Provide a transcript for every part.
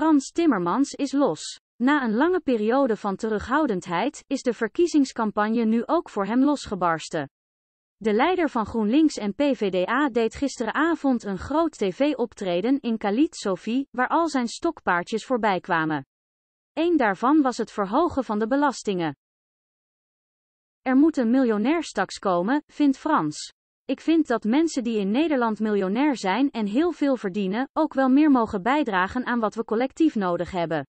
Frans Timmermans is los. Na een lange periode van terughoudendheid is de verkiezingscampagne nu ook voor hem losgebarsten. De leider van GroenLinks en PVDA deed gisteravond een groot tv-optreden in Khalid Sophie, waar al zijn stokpaardjes voorbij kwamen. Eén daarvan was het verhogen van de belastingen. Er moet een miljonairstaks komen, vindt Frans. Ik vind dat mensen die in Nederland miljonair zijn en heel veel verdienen, ook wel meer mogen bijdragen aan wat we collectief nodig hebben.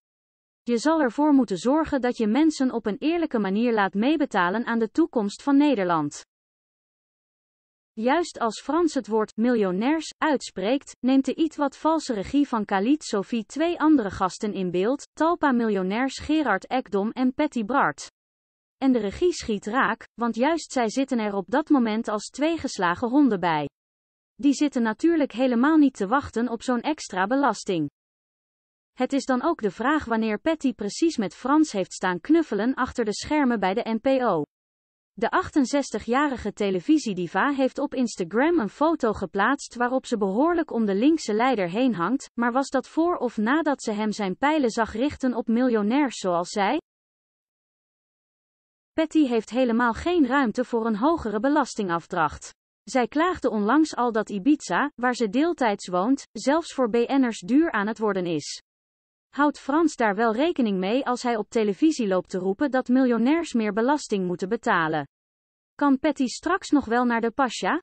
Je zal ervoor moeten zorgen dat je mensen op een eerlijke manier laat meebetalen aan de toekomst van Nederland. Juist als Frans het woord miljonairs uitspreekt, neemt de iets wat valse regie van Khalid Sophie twee andere gasten in beeld, Talpa miljonairs Gerard Ekdom en Patty Bart en de regie schiet raak, want juist zij zitten er op dat moment als twee geslagen honden bij. Die zitten natuurlijk helemaal niet te wachten op zo'n extra belasting. Het is dan ook de vraag wanneer Patty precies met Frans heeft staan knuffelen achter de schermen bij de NPO. De 68-jarige televisiediva heeft op Instagram een foto geplaatst waarop ze behoorlijk om de linkse leider heen hangt, maar was dat voor of nadat ze hem zijn pijlen zag richten op miljonairs zoals zij? Patty heeft helemaal geen ruimte voor een hogere belastingafdracht. Zij klaagde onlangs al dat Ibiza, waar ze deeltijds woont, zelfs voor BN'ers duur aan het worden is. Houdt Frans daar wel rekening mee als hij op televisie loopt te roepen dat miljonairs meer belasting moeten betalen? Kan Patty straks nog wel naar de Pasha?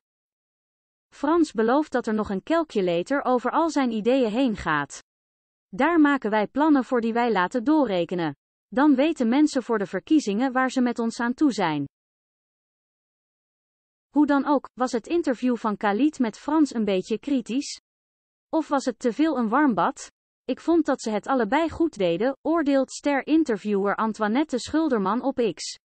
Frans belooft dat er nog een later over al zijn ideeën heen gaat. Daar maken wij plannen voor die wij laten doorrekenen. Dan weten mensen voor de verkiezingen waar ze met ons aan toe zijn. Hoe dan ook, was het interview van Khalid met Frans een beetje kritisch? Of was het te veel een warmbad? Ik vond dat ze het allebei goed deden, oordeelt ster-interviewer Antoinette Schulderman op X.